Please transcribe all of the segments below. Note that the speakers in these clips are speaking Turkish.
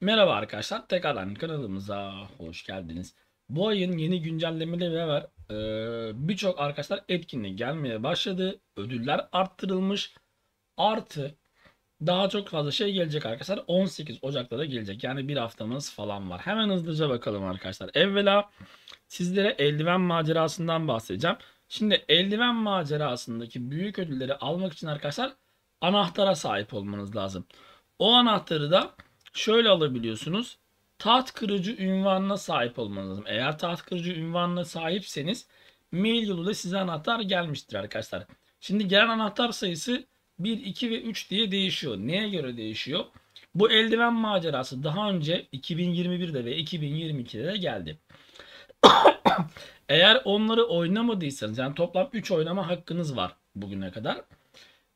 Merhaba arkadaşlar, tekrardan kanalımıza hoş geldiniz. Bu ayın yeni güncellemeleri var. e, birçok arkadaşlar etkinliğe gelmeye başladı. Ödüller arttırılmış. Artı daha çok fazla şey gelecek arkadaşlar. 18 Ocak'ta da gelecek. Yani bir haftamız falan var. Hemen hızlıca bakalım arkadaşlar. Evvela sizlere eldiven macerasından bahsedeceğim. Şimdi eldiven macerasındaki büyük ödülleri almak için arkadaşlar anahtara sahip olmanız lazım. O anahtarı da şöyle alabiliyorsunuz. Taht kırıcı ünvanına sahip olmanız lazım. Eğer taht kırıcı ünvanına sahipseniz mail yoluyla size anahtar gelmiştir arkadaşlar. Şimdi gelen anahtar sayısı 1, 2 ve 3 diye değişiyor. Neye göre değişiyor? Bu eldiven macerası daha önce 2021'de ve 2022'de de geldi. Eğer onları oynamadıysanız yani toplam 3 oynama hakkınız var bugüne kadar.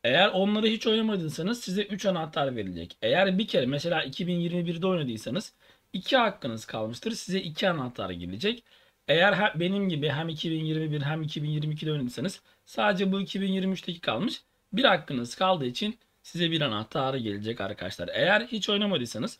Eğer onları hiç oynamadıysanız size 3 anahtar verilecek. Eğer bir kere mesela 2021'de oynadıysanız 2 hakkınız kalmıştır. Size 2 anahtar gelecek. Eğer benim gibi hem 2021 hem 2022'de oynadıysanız sadece bu 2023'teki kalmış. Bir hakkınız kaldığı için size bir anahtar gelecek arkadaşlar. Eğer hiç oynamadıysanız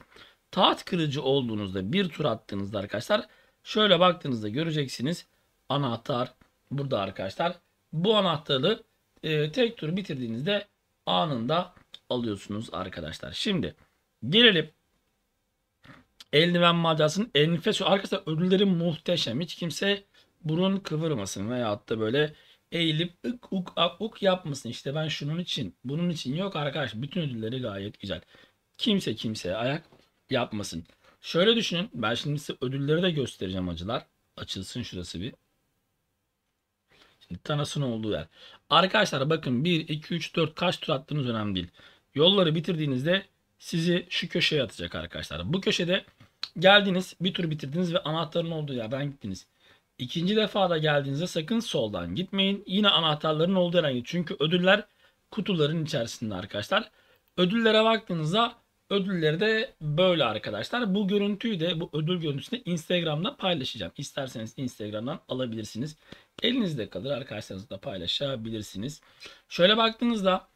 taht kırıcı olduğunuzda bir tur attığınızda arkadaşlar şöyle baktığınızda göreceksiniz. Anahtar burada arkadaşlar. Bu anahtarı e, tek turu bitirdiğinizde anında alıyorsunuz arkadaşlar. Şimdi gelelim eldiven macerasının enfes arkadaşlar ödülleri muhteşem. Hiç kimse burun kıvırmasın veyahut da böyle eğilip ık uk ak uk yapmasın. İşte ben şunun için, bunun için yok arkadaş. Bütün ödülleri gayet güzel. Kimse kimseye ayak yapmasın. Şöyle düşünün. Ben şimdi size ödülleri de göstereceğim acılar. Açılsın şurası bir tanısının olduğu yer. Arkadaşlar bakın 1, 2, 3, 4 kaç tur attığınız önemli değil. Yolları bitirdiğinizde sizi şu köşeye atacak arkadaşlar. Bu köşede geldiniz bir tur bitirdiniz ve anahtarın olduğu yerden gittiniz. İkinci defada geldiğinizde sakın soldan gitmeyin. Yine anahtarların olduğu yerden gidin. Çünkü ödüller kutuların içerisinde arkadaşlar. Ödüllere baktığınızda Ödülleri de böyle arkadaşlar. Bu görüntüyü de bu ödül görüntüsünü Instagram'da paylaşacağım. İsterseniz Instagram'dan alabilirsiniz. Elinizde kalır arkadaşlarınızla paylaşabilirsiniz. Şöyle baktığınızda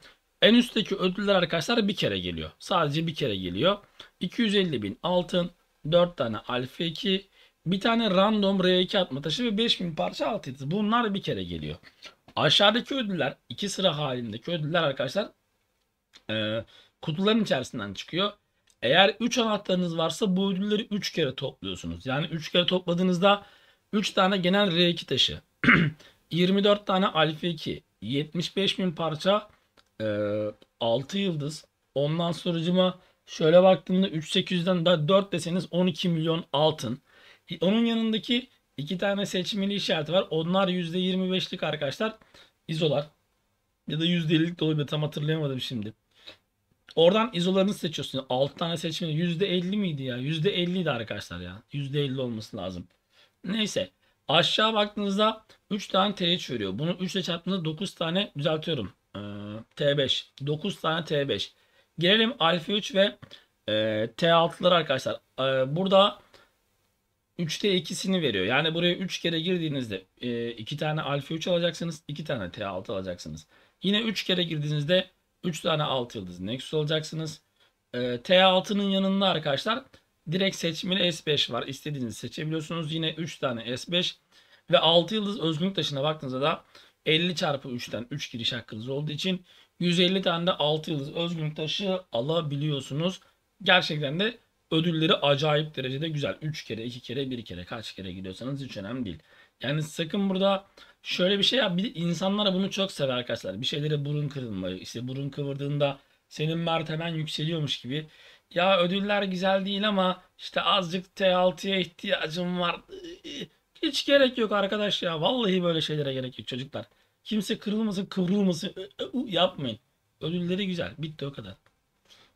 en üstteki ödüller arkadaşlar bir kere geliyor. Sadece bir kere geliyor. 250 bin altın, 4 tane alfa 2, bir tane random R2 atma taşı ve 5000 parça altı Bunlar bir kere geliyor. Aşağıdaki ödüller, iki sıra halindeki ödüller arkadaşlar e, kutuların içerisinden çıkıyor. Eğer 3 anahtarınız varsa bu ödülleri 3 kere topluyorsunuz. Yani 3 kere topladığınızda 3 tane genel R2 taşı, 24 tane alfa 2, 75 bin parça, e, 6 yıldız. Ondan sonra sonucuma şöyle baktığımda 3800'den 4 deseniz 12 milyon altın. E, onun yanındaki iki tane seçmeli işareti var. Onlar %25'lik arkadaşlar izolar. Ya da %50'lik de olabilir tam hatırlayamadım şimdi. Oradan izolarını seçiyorsun. 6 tane seçmeni %50 miydi ya? %50 idi arkadaşlar ya. %50 olması lazım. Neyse. Aşağı baktığınızda 3 tane T3 veriyor. Bunu 3 ile çarptığınızda 9 tane düzeltiyorum. Ee, T5. 9 tane T5. Gelelim alfa 3 ve e, T6'ları arkadaşlar. Ee, burada 3'te 2'sini veriyor. Yani buraya 3 kere girdiğinizde 2 e, tane alfa 3 alacaksınız. 2 tane T6 alacaksınız. Yine 3 kere girdiğinizde 3 tane alt yıldız Nexus olacaksınız. E, ee, T6'nın yanında arkadaşlar direkt seçmeli S5 var. İstediğinizi seçebiliyorsunuz. Yine 3 tane S5 ve 6 yıldız özgünlük taşına baktığınızda da 50 çarpı 3'ten 3 giriş hakkınız olduğu için 150 tane de 6 yıldız özgünlük taşı alabiliyorsunuz. Gerçekten de Ödülleri acayip derecede güzel. 3 kere, 2 kere, 1 kere kaç kere gidiyorsanız hiç önemli değil. Yani sakın burada şöyle bir şey yap. Bir, insanlara bunu çok sever arkadaşlar. Bir şeylere burun kırılmayı. işte burun kıvırdığında senin mertemen yükseliyormuş gibi. Ya ödüller güzel değil ama işte azıcık T6'ya ihtiyacım var. Hiç gerek yok arkadaş ya. Vallahi böyle şeylere gerek yok çocuklar. Kimse kırılmasın, kıvrılmasın yapmayın. Ödülleri güzel. Bitti o kadar.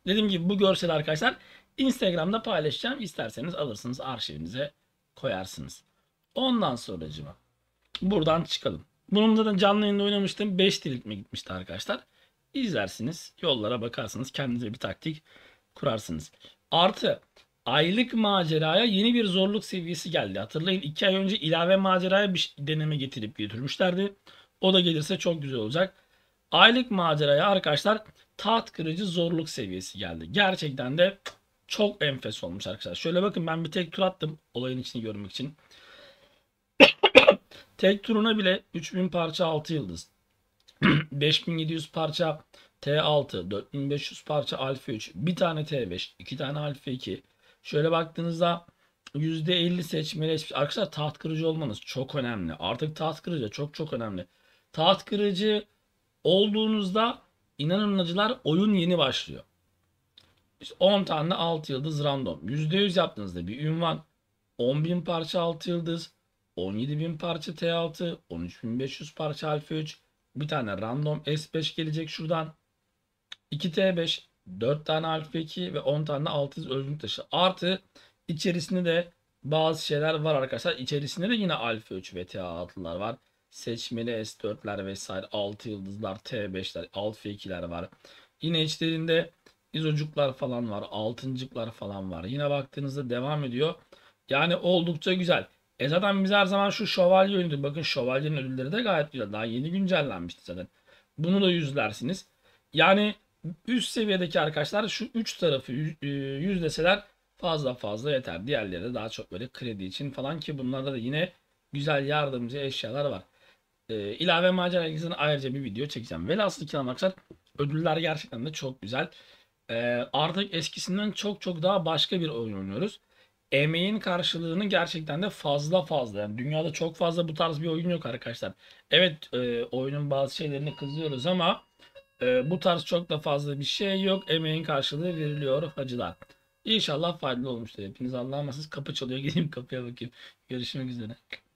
Dediğim gibi bu görsel arkadaşlar Instagram'da paylaşacağım. İsterseniz alırsınız arşivinize koyarsınız. Ondan sonra acaba buradan çıkalım. Bunun da canlı yayında oynamıştım. 5 diriltme gitmişti arkadaşlar. İzlersiniz. Yollara bakarsınız. Kendinize bir taktik kurarsınız. Artı aylık maceraya yeni bir zorluk seviyesi geldi. Hatırlayın 2 ay önce ilave maceraya bir deneme getirip götürmüşlerdi. O da gelirse çok güzel olacak. Aylık maceraya arkadaşlar taht kırıcı zorluk seviyesi geldi. Gerçekten de çok enfes olmuş arkadaşlar. Şöyle bakın ben bir tek tur attım olayın içini görmek için. tek turuna bile 3000 parça 6 yıldız. 5700 parça T6, 4500 parça alfa 3, bir tane T5, iki tane alfa 2. Şöyle baktığınızda %50 seçmeli arkadaşlar taht kırıcı olmanız çok önemli. Artık taht kırıcı çok çok önemli. Taht kırıcı olduğunuzda inanın oyun yeni başlıyor. 10 tane 6 yıldız random. %100 yaptığınızda bir ünvan 10.000 parça 6 yıldız, 17.000 parça T6, 13.500 parça alfa 3, bir tane random S5 gelecek şuradan. 2 T5, 4 tane alfa 2 ve 10 tane yıldız özgürlük taşı. Artı içerisinde de bazı şeyler var arkadaşlar. İçerisinde de yine alfa 3 ve T6'lar var. Seçmeli S4'ler vesaire 6 yıldızlar, T5'ler, alfa 2'ler var. Yine içlerinde izocuklar falan var. Altıncıklar falan var. Yine baktığınızda devam ediyor. Yani oldukça güzel. E zaten biz her zaman şu şövalye ödülü. Bakın şövalyenin ödülleri de gayet güzel. Daha yeni güncellenmişti zaten. Bunu da yüzlersiniz. Yani üst seviyedeki arkadaşlar şu üç tarafı e, yüz fazla fazla yeter. Diğerleri de daha çok böyle kredi için falan ki bunlarda da yine güzel yardımcı eşyalar var. E, ilave macera ilgisini ayrıca bir video çekeceğim. Velhasıl ki arkadaşlar ödüller gerçekten de çok güzel e, artık eskisinden çok çok daha başka bir oyun oynuyoruz. Emeğin karşılığını gerçekten de fazla fazla. Yani dünyada çok fazla bu tarz bir oyun yok arkadaşlar. Evet e, oyunun bazı şeylerini kızıyoruz ama e, bu tarz çok da fazla bir şey yok. Emeğin karşılığı veriliyor hacılar. İnşallah faydalı olmuştur. Hepiniz Allah'a kapı çalıyor. Gideyim kapıya bakayım. Görüşmek üzere.